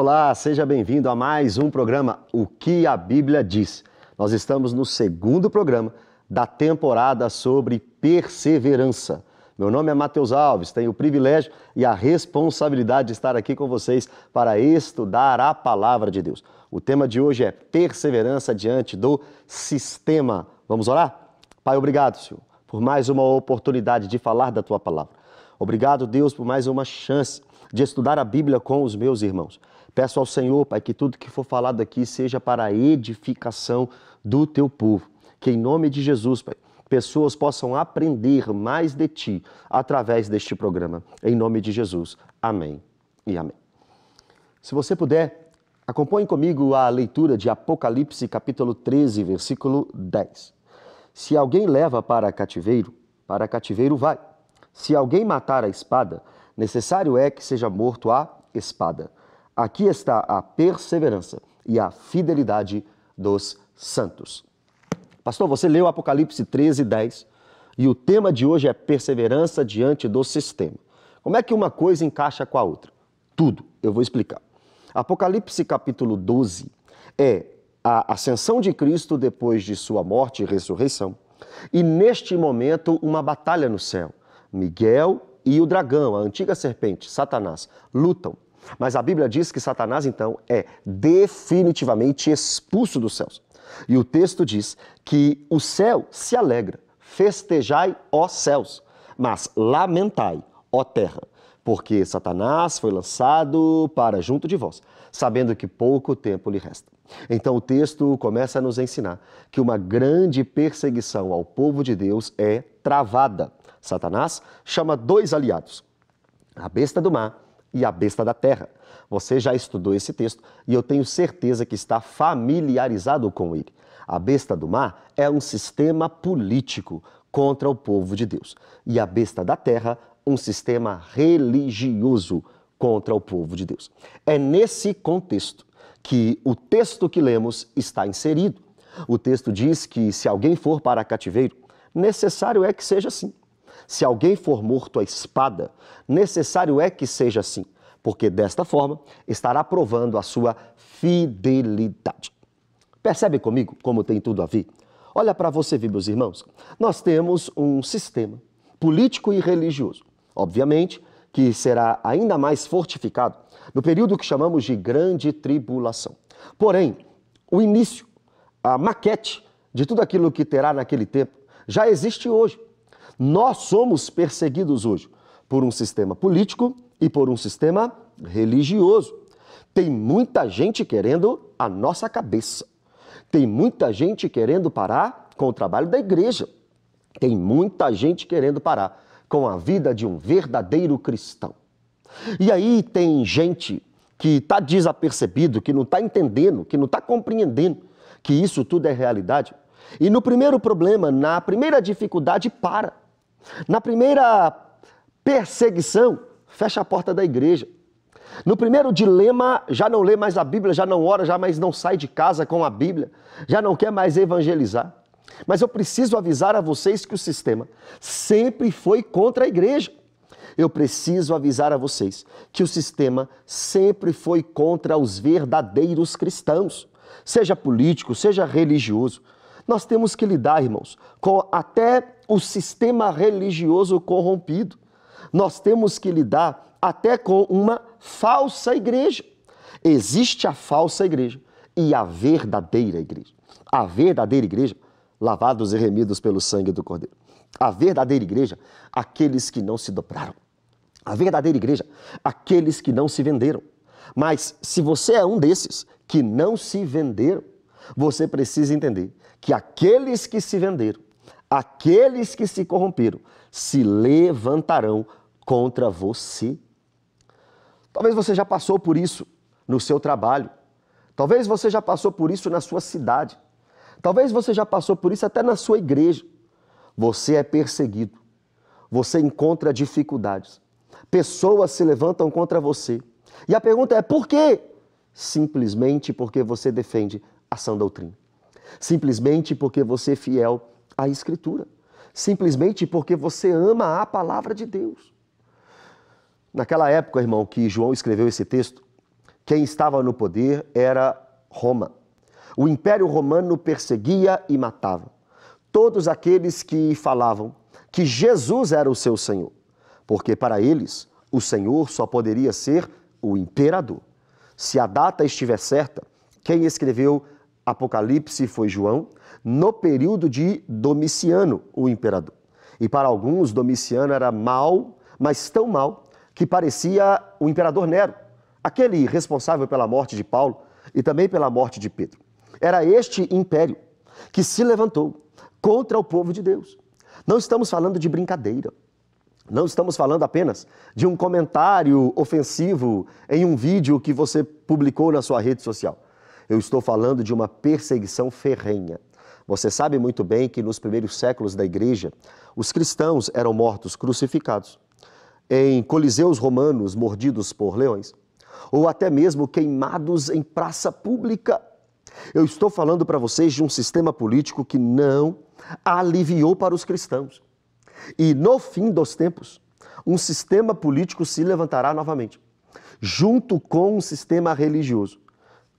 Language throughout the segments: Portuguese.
Olá, seja bem-vindo a mais um programa O que a Bíblia diz. Nós estamos no segundo programa da temporada sobre perseverança. Meu nome é Matheus Alves, tenho o privilégio e a responsabilidade de estar aqui com vocês para estudar a palavra de Deus. O tema de hoje é perseverança diante do sistema. Vamos orar? Pai, obrigado, Senhor, por mais uma oportunidade de falar da tua palavra. Obrigado, Deus, por mais uma chance de estudar a Bíblia com os meus irmãos. Peço ao Senhor, Pai, que tudo que for falado aqui seja para a edificação do teu povo. Que em nome de Jesus, Pai, pessoas possam aprender mais de ti através deste programa. Em nome de Jesus. Amém e amém. Se você puder, acompanhe comigo a leitura de Apocalipse, capítulo 13, versículo 10. Se alguém leva para cativeiro, para cativeiro vai. Se alguém matar a espada, necessário é que seja morto a espada. Aqui está a perseverança e a fidelidade dos santos. Pastor, você leu Apocalipse 13, 10 e o tema de hoje é perseverança diante do sistema. Como é que uma coisa encaixa com a outra? Tudo, eu vou explicar. Apocalipse capítulo 12 é a ascensão de Cristo depois de sua morte e ressurreição. E neste momento, uma batalha no céu. Miguel e o dragão, a antiga serpente, Satanás, lutam mas a Bíblia diz que Satanás, então, é definitivamente expulso dos céus. E o texto diz que o céu se alegra, festejai, ó céus, mas lamentai, ó terra, porque Satanás foi lançado para junto de vós, sabendo que pouco tempo lhe resta. Então o texto começa a nos ensinar que uma grande perseguição ao povo de Deus é travada. Satanás chama dois aliados, a besta do mar e a besta da terra. Você já estudou esse texto e eu tenho certeza que está familiarizado com ele. A besta do mar é um sistema político contra o povo de Deus, e a besta da terra, um sistema religioso contra o povo de Deus. É nesse contexto que o texto que lemos está inserido. O texto diz que se alguém for para cativeiro, necessário é que seja assim se alguém for morto à espada, necessário é que seja assim, porque desta forma estará provando a sua fidelidade. Percebe comigo como tem tudo a ver? Olha para você ver, meus irmãos. Nós temos um sistema político e religioso. Obviamente, que será ainda mais fortificado no período que chamamos de Grande Tribulação. Porém, o início, a maquete de tudo aquilo que terá naquele tempo, já existe hoje. Nós somos perseguidos hoje por um sistema político e por um sistema religioso. Tem muita gente querendo a nossa cabeça. Tem muita gente querendo parar com o trabalho da igreja. Tem muita gente querendo parar com a vida de um verdadeiro cristão. E aí tem gente que está desapercebido, que não está entendendo, que não está compreendendo que isso tudo é realidade. E no primeiro problema, na primeira dificuldade, para. Na primeira perseguição, fecha a porta da igreja. No primeiro dilema, já não lê mais a Bíblia, já não ora, já mais não sai de casa com a Bíblia, já não quer mais evangelizar. Mas eu preciso avisar a vocês que o sistema sempre foi contra a igreja. Eu preciso avisar a vocês que o sistema sempre foi contra os verdadeiros cristãos, seja político, seja religioso. Nós temos que lidar, irmãos, com até o sistema religioso corrompido. Nós temos que lidar até com uma falsa igreja. Existe a falsa igreja e a verdadeira igreja. A verdadeira igreja, lavados e remidos pelo sangue do Cordeiro. A verdadeira igreja, aqueles que não se dobraram. A verdadeira igreja, aqueles que não se venderam. Mas se você é um desses que não se venderam, você precisa entender que aqueles que se venderam, aqueles que se corromperam, se levantarão contra você. Talvez você já passou por isso no seu trabalho. Talvez você já passou por isso na sua cidade. Talvez você já passou por isso até na sua igreja. Você é perseguido. Você encontra dificuldades. Pessoas se levantam contra você. E a pergunta é: por quê? Simplesmente porque você defende ação sã doutrina. Simplesmente porque você é fiel à Escritura. Simplesmente porque você ama a palavra de Deus. Naquela época, irmão, que João escreveu esse texto, quem estava no poder era Roma. O Império Romano perseguia e matava todos aqueles que falavam que Jesus era o seu Senhor, porque para eles o Senhor só poderia ser o imperador. Se a data estiver certa, quem escreveu Apocalipse foi João, no período de Domiciano, o imperador. E para alguns, Domiciano era mau, mas tão mau, que parecia o imperador Nero, aquele responsável pela morte de Paulo e também pela morte de Pedro. Era este império que se levantou contra o povo de Deus. Não estamos falando de brincadeira. Não estamos falando apenas de um comentário ofensivo em um vídeo que você publicou na sua rede social. Eu estou falando de uma perseguição ferrenha. Você sabe muito bem que nos primeiros séculos da igreja, os cristãos eram mortos crucificados, em coliseus romanos mordidos por leões, ou até mesmo queimados em praça pública. Eu estou falando para vocês de um sistema político que não aliviou para os cristãos. E no fim dos tempos, um sistema político se levantará novamente, junto com um sistema religioso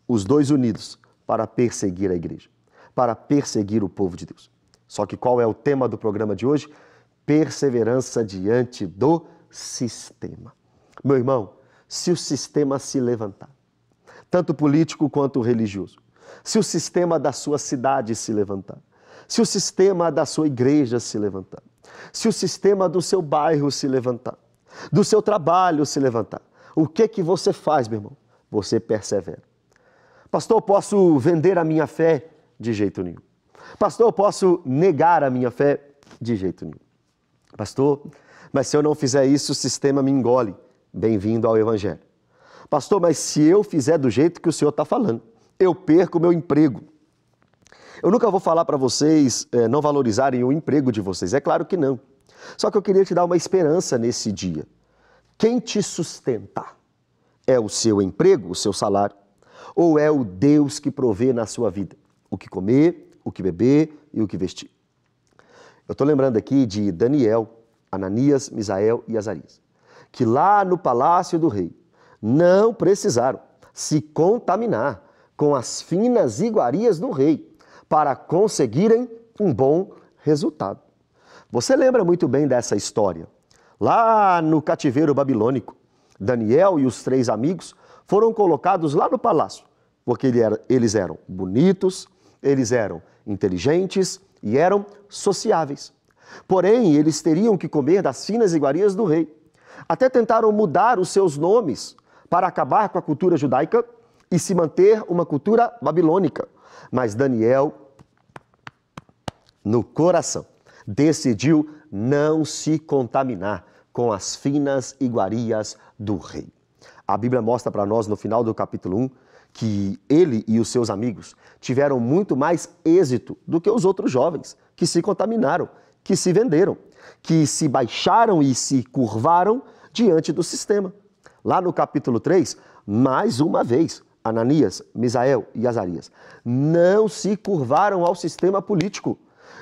os dois unidos para perseguir a igreja, para perseguir o povo de Deus. Só que qual é o tema do programa de hoje? Perseverança diante do sistema. Meu irmão, se o sistema se levantar, tanto político quanto religioso, se o sistema da sua cidade se levantar, se o sistema da sua igreja se levantar, se o sistema do seu bairro se levantar, do seu trabalho se levantar, o que que você faz, meu irmão? Você persevera. Pastor, eu posso vender a minha fé? De jeito nenhum. Pastor, eu posso negar a minha fé? De jeito nenhum. Pastor, mas se eu não fizer isso, o sistema me engole. Bem-vindo ao Evangelho. Pastor, mas se eu fizer do jeito que o senhor está falando, eu perco meu emprego. Eu nunca vou falar para vocês é, não valorizarem o emprego de vocês, é claro que não. Só que eu queria te dar uma esperança nesse dia. Quem te sustenta é o seu emprego, o seu salário ou é o Deus que provê na sua vida o que comer, o que beber e o que vestir? Eu estou lembrando aqui de Daniel, Ananias, Misael e Azarias, que lá no palácio do rei não precisaram se contaminar com as finas iguarias do rei para conseguirem um bom resultado. Você lembra muito bem dessa história? Lá no cativeiro babilônico, Daniel e os três amigos foram colocados lá no palácio, porque ele era, eles eram bonitos, eles eram inteligentes e eram sociáveis. Porém, eles teriam que comer das finas iguarias do rei. Até tentaram mudar os seus nomes para acabar com a cultura judaica e se manter uma cultura babilônica. Mas Daniel, no coração, decidiu não se contaminar com as finas iguarias do rei. A Bíblia mostra para nós no final do capítulo 1 que ele e os seus amigos tiveram muito mais êxito do que os outros jovens que se contaminaram, que se venderam, que se baixaram e se curvaram diante do sistema. Lá no capítulo 3, mais uma vez, Ananias, Misael e Azarias não se curvaram ao sistema político,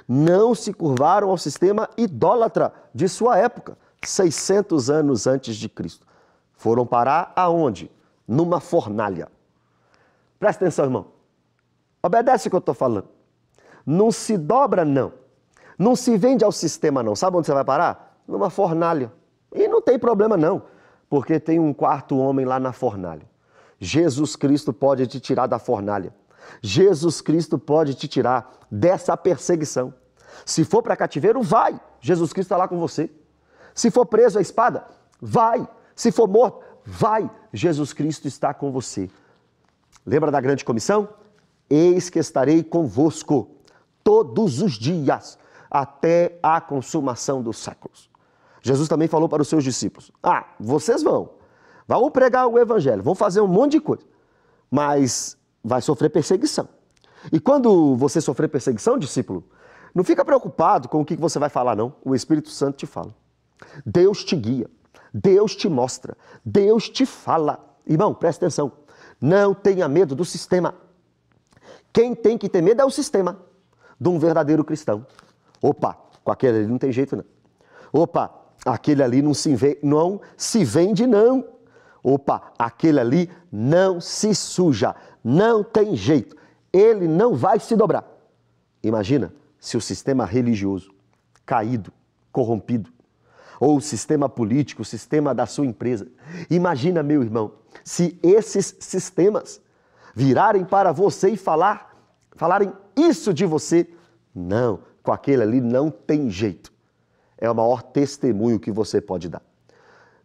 não se curvaram ao sistema idólatra de sua época, 600 anos antes de Cristo. Foram parar aonde? Numa fornalha. Presta atenção, irmão. Obedece o que eu estou falando. Não se dobra, não. Não se vende ao sistema, não. Sabe onde você vai parar? Numa fornalha. E não tem problema, não, porque tem um quarto homem lá na fornalha. Jesus Cristo pode te tirar da fornalha. Jesus Cristo pode te tirar dessa perseguição. Se for para cativeiro, vai. Jesus Cristo está lá com você. Se for preso à espada, vai. Se for morto, vai, Jesus Cristo está com você. Lembra da grande comissão? Eis que estarei convosco todos os dias, até a consumação dos séculos. Jesus também falou para os seus discípulos: Ah, vocês vão, vão pregar o evangelho, vão fazer um monte de coisa, mas vai sofrer perseguição. E quando você sofrer perseguição, discípulo, não fica preocupado com o que você vai falar, não. O Espírito Santo te fala. Deus te guia. Deus te mostra, Deus te fala. Irmão, presta atenção. Não tenha medo do sistema. Quem tem que ter medo é o sistema de um verdadeiro cristão. Opa, com aquele ali não tem jeito não. Opa, aquele ali não se, vê, não se vende não. Opa, aquele ali não se suja, não tem jeito. Ele não vai se dobrar. Imagina se o sistema religioso, caído, corrompido, ou o sistema político, o sistema da sua empresa. Imagina, meu irmão, se esses sistemas virarem para você e falar, falarem isso de você, não, com aquele ali não tem jeito. É o maior testemunho que você pode dar.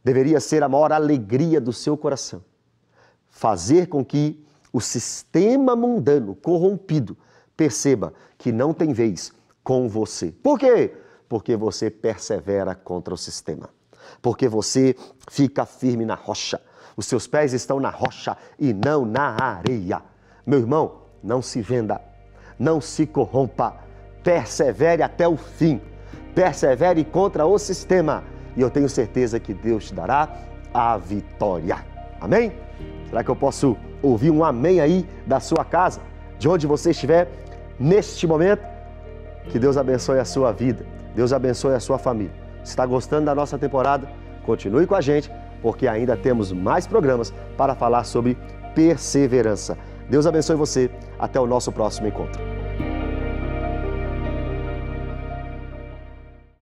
Deveria ser a maior alegria do seu coração. Fazer com que o sistema mundano corrompido perceba que não tem vez com você. Por quê? porque você persevera contra o sistema, porque você fica firme na rocha. Os seus pés estão na rocha e não na areia. Meu irmão, não se venda, não se corrompa, persevere até o fim, persevere contra o sistema e eu tenho certeza que Deus te dará a vitória. Amém? Será que eu posso ouvir um amém aí da sua casa, de onde você estiver neste momento? Que Deus abençoe a sua vida. Deus abençoe a sua família. Se está gostando da nossa temporada, continue com a gente, porque ainda temos mais programas para falar sobre perseverança. Deus abençoe você. Até o nosso próximo encontro.